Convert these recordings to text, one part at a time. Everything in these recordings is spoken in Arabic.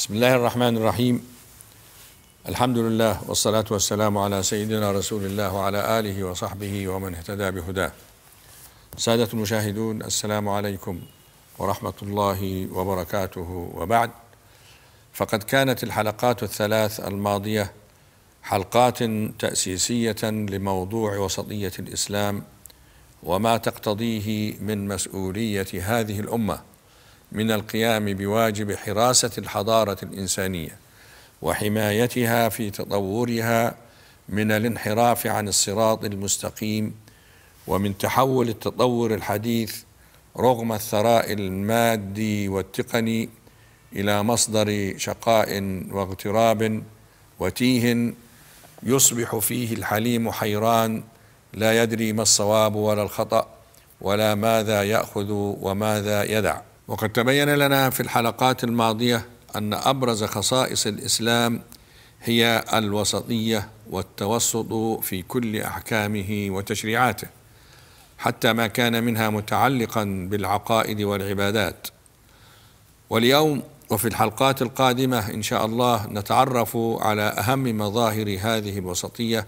بسم الله الرحمن الرحيم الحمد لله والصلاة والسلام على سيدنا رسول الله وعلى آله وصحبه ومن اهتدى بهداه سادة المشاهدون السلام عليكم ورحمة الله وبركاته وبعد فقد كانت الحلقات الثلاث الماضية حلقات تأسيسية لموضوع وسطية الإسلام وما تقتضيه من مسؤولية هذه الأمة من القيام بواجب حراسة الحضارة الإنسانية وحمايتها في تطورها من الانحراف عن الصراط المستقيم ومن تحول التطور الحديث رغم الثراء المادي والتقني إلى مصدر شقاء واغتراب وتيه يصبح فيه الحليم حيران لا يدري ما الصواب ولا الخطأ ولا ماذا يأخذ وماذا يدع وقد تبين لنا في الحلقات الماضية أن أبرز خصائص الإسلام هي الوسطية والتوسط في كل أحكامه وتشريعاته حتى ما كان منها متعلقا بالعقائد والعبادات واليوم وفي الحلقات القادمة إن شاء الله نتعرف على أهم مظاهر هذه الوسطية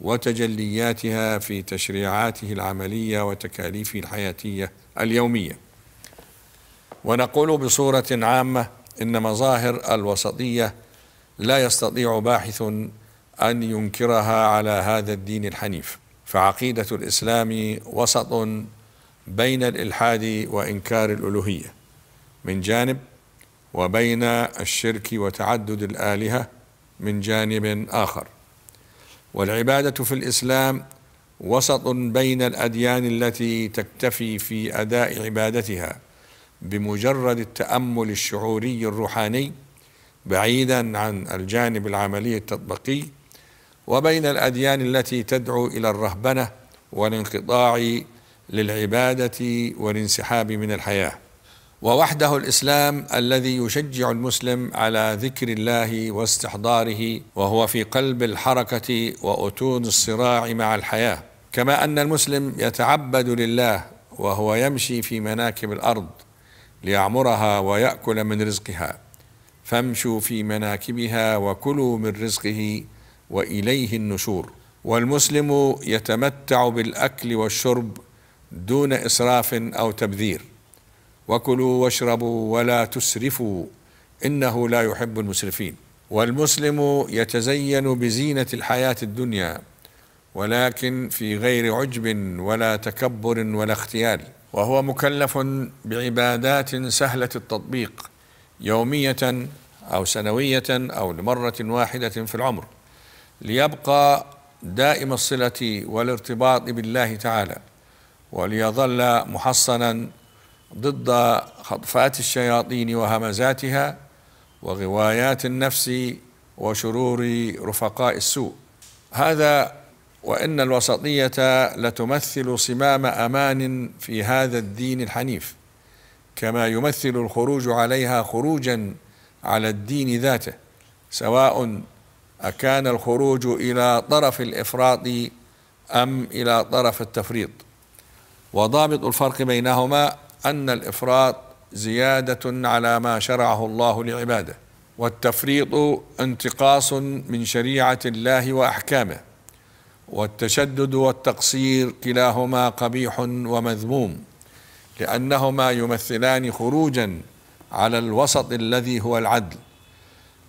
وتجلياتها في تشريعاته العملية وتكاليفه الحياتية اليوميه ونقول بصورة عامة إن مظاهر الوسطية لا يستطيع باحث أن ينكرها على هذا الدين الحنيف فعقيدة الإسلام وسط بين الإلحاد وإنكار الألوهية من جانب وبين الشرك وتعدد الآلهة من جانب آخر والعبادة في الإسلام وسط بين الأديان التي تكتفي في أداء عبادتها بمجرد التأمل الشعوري الروحاني بعيدا عن الجانب العملي التطبيقي وبين الأديان التي تدعو إلى الرهبنة والانقطاع للعبادة والانسحاب من الحياة ووحده الإسلام الذي يشجع المسلم على ذكر الله واستحضاره وهو في قلب الحركة وأتون الصراع مع الحياة كما أن المسلم يتعبد لله وهو يمشي في مناكب الأرض ليعمرها ويأكل من رزقها فامشوا في مناكبها وكلوا من رزقه وإليه النشور والمسلم يتمتع بالأكل والشرب دون إسراف أو تبذير وكلوا واشربوا ولا تسرفوا إنه لا يحب المسرفين والمسلم يتزين بزينة الحياة الدنيا ولكن في غير عجب ولا تكبر ولا اختيال وهو مكلف بعبادات سهلة التطبيق يومية أو سنوية أو لمرة واحدة في العمر ليبقى دائم الصلة والارتباط بالله تعالى وليظل محصنا ضد خطفات الشياطين وهمزاتها وغوايات النفس وشرور رفقاء السوء هذا وان الوسطيه لتمثل صمام امان في هذا الدين الحنيف كما يمثل الخروج عليها خروجا على الدين ذاته سواء اكان الخروج الى طرف الافراط ام الى طرف التفريط وضابط الفرق بينهما ان الافراط زياده على ما شرعه الله لعباده والتفريط انتقاص من شريعه الله واحكامه والتشدد والتقصير كلاهما قبيح ومذموم لانهما يمثلان خروجا على الوسط الذي هو العدل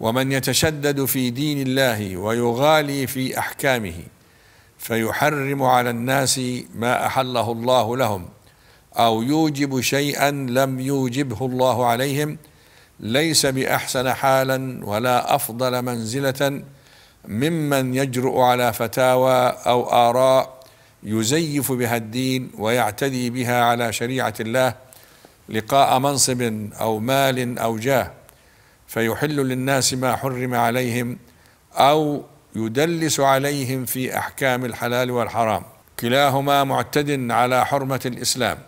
ومن يتشدد في دين الله ويغالي في احكامه فيحرم على الناس ما احله الله لهم او يوجب شيئا لم يوجبه الله عليهم ليس باحسن حالا ولا افضل منزله ممن يجرؤ على فتاوى او اراء يزيف بها الدين ويعتدي بها على شريعه الله لقاء منصب او مال او جاه فيحل للناس ما حرم عليهم او يدلس عليهم في احكام الحلال والحرام كلاهما معتد على حرمه الاسلام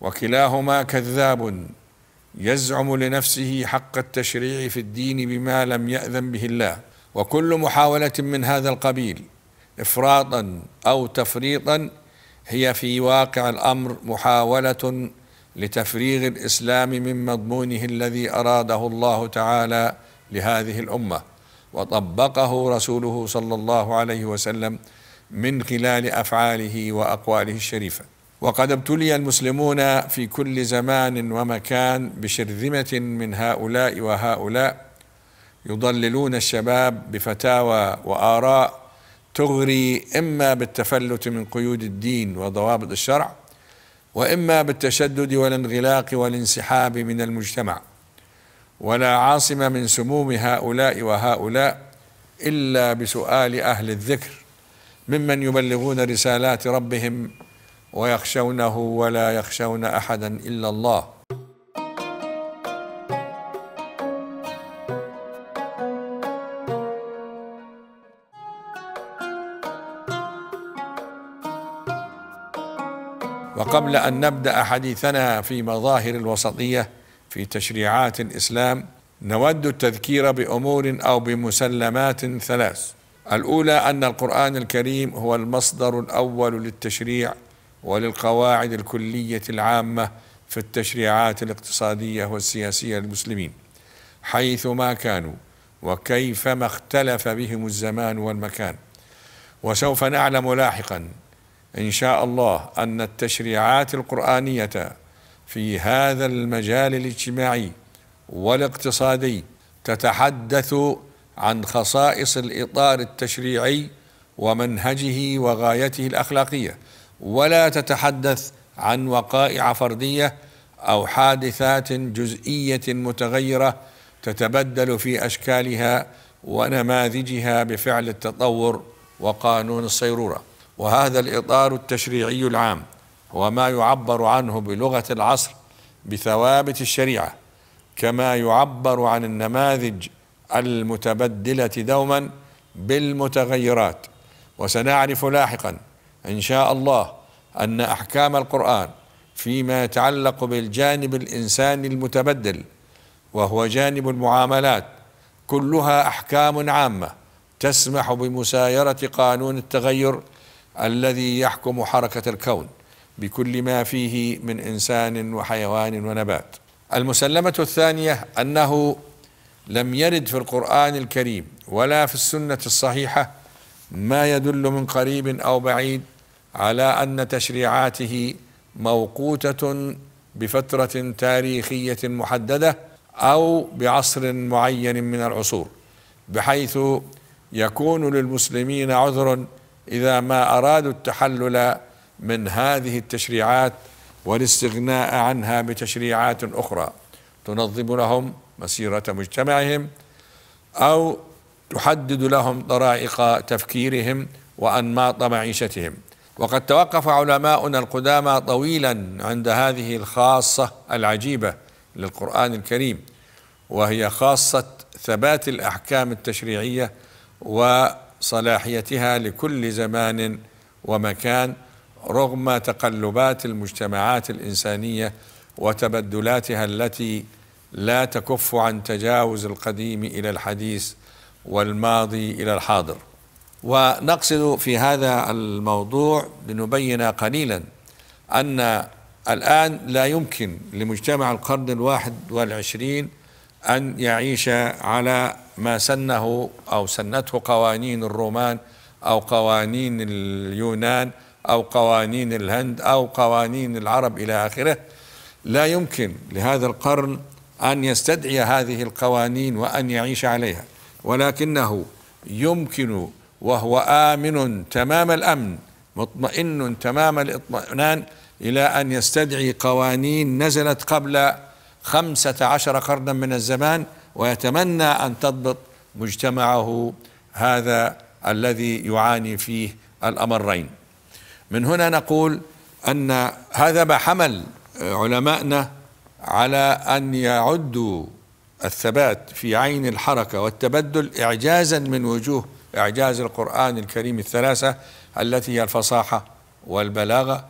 وكلاهما كذاب يزعم لنفسه حق التشريع في الدين بما لم ياذن به الله وكل محاولة من هذا القبيل إفراطا أو تفريطا هي في واقع الأمر محاولة لتفريغ الإسلام من مضمونه الذي أراده الله تعالى لهذه الأمة وطبقه رسوله صلى الله عليه وسلم من خلال أفعاله وأقواله الشريفة وقد ابتلي المسلمون في كل زمان ومكان بشرذمة من هؤلاء وهؤلاء يضللون الشباب بفتاوى واراء تغري اما بالتفلت من قيود الدين وضوابط الشرع واما بالتشدد والانغلاق والانسحاب من المجتمع ولا عاصم من سموم هؤلاء وهؤلاء الا بسؤال اهل الذكر ممن يبلغون رسالات ربهم ويخشونه ولا يخشون احدا الا الله وقبل ان نبدا حديثنا في مظاهر الوسطيه في تشريعات الاسلام نود التذكير بامور او بمسلمات ثلاث الاولى ان القران الكريم هو المصدر الاول للتشريع وللقواعد الكليه العامه في التشريعات الاقتصاديه والسياسيه للمسلمين حيث ما كانوا وكيفما اختلف بهم الزمان والمكان وسوف نعلم لاحقا ان شاء الله ان التشريعات القرانيه في هذا المجال الاجتماعي والاقتصادي تتحدث عن خصائص الاطار التشريعي ومنهجه وغايته الاخلاقيه ولا تتحدث عن وقائع فرديه او حادثات جزئيه متغيره تتبدل في اشكالها ونماذجها بفعل التطور وقانون الصيروره وهذا الإطار التشريعي العام هو ما يعبر عنه بلغة العصر بثوابت الشريعة كما يعبر عن النماذج المتبدلة دوما بالمتغيرات وسنعرف لاحقا إن شاء الله أن أحكام القرآن فيما يتعلق بالجانب الإنساني المتبدل وهو جانب المعاملات كلها أحكام عامة تسمح بمسايرة قانون التغير الذي يحكم حركة الكون بكل ما فيه من إنسان وحيوان ونبات المسلمة الثانية أنه لم يرد في القرآن الكريم ولا في السنة الصحيحة ما يدل من قريب أو بعيد على أن تشريعاته موقوتة بفترة تاريخية محددة أو بعصر معين من العصور بحيث يكون للمسلمين عذر إذا ما أرادوا التحلل من هذه التشريعات والاستغناء عنها بتشريعات أخرى تنظم لهم مسيرة مجتمعهم أو تحدد لهم طرائق تفكيرهم وأنماط معيشتهم وقد توقف علماؤنا القدامى طويلا عند هذه الخاصة العجيبة للقرآن الكريم وهي خاصة ثبات الأحكام التشريعية و صلاحيتها لكل زمان ومكان رغم تقلبات المجتمعات الانسانيه وتبدلاتها التي لا تكف عن تجاوز القديم الى الحديث والماضي الى الحاضر ونقصد في هذا الموضوع لنبين قليلا ان الان لا يمكن لمجتمع القرن الواحد والعشرين أن يعيش على ما سنه أو سنته قوانين الرومان أو قوانين اليونان أو قوانين الهند أو قوانين العرب إلى آخره لا يمكن لهذا القرن أن يستدعي هذه القوانين وأن يعيش عليها ولكنه يمكن وهو آمن تمام الأمن مطمئن تمام الاطمئنان إلى أن يستدعي قوانين نزلت قبل خمسة عشر قرنا من الزمان ويتمنى أن تضبط مجتمعه هذا الذي يعاني فيه الأمرين من هنا نقول أن هذا ما حمل علمائنا على أن يعدوا الثبات في عين الحركة والتبدل إعجازا من وجوه إعجاز القرآن الكريم الثلاثة التي هي الفصاحة والبلاغة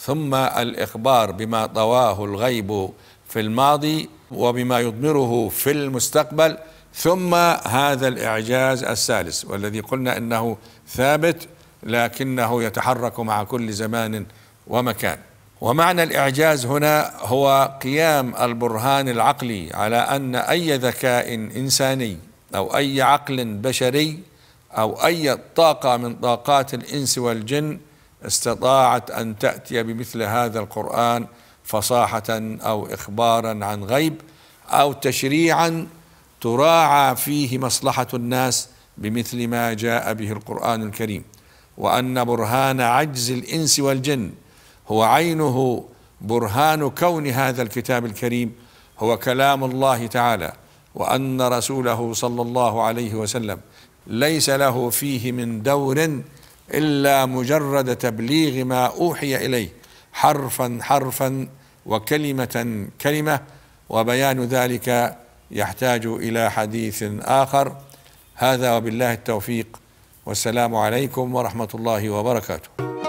ثم الإخبار بما طواه الغيب في الماضي وبما يضمره في المستقبل ثم هذا الإعجاز الثالث والذي قلنا إنه ثابت لكنه يتحرك مع كل زمان ومكان ومعنى الإعجاز هنا هو قيام البرهان العقلي على أن أي ذكاء إنساني أو أي عقل بشري أو أي طاقة من طاقات الإنس والجن استطاعت أن تأتي بمثل هذا القرآن فصاحة أو إخبارا عن غيب أو تشريعا تراعى فيه مصلحة الناس بمثل ما جاء به القرآن الكريم وأن برهان عجز الإنس والجن هو عينه برهان كون هذا الكتاب الكريم هو كلام الله تعالى وأن رسوله صلى الله عليه وسلم ليس له فيه من دور إلا مجرد تبليغ ما أوحي إليه حرفا حرفا وكلمة كلمة وبيان ذلك يحتاج إلى حديث آخر هذا وبالله التوفيق والسلام عليكم ورحمة الله وبركاته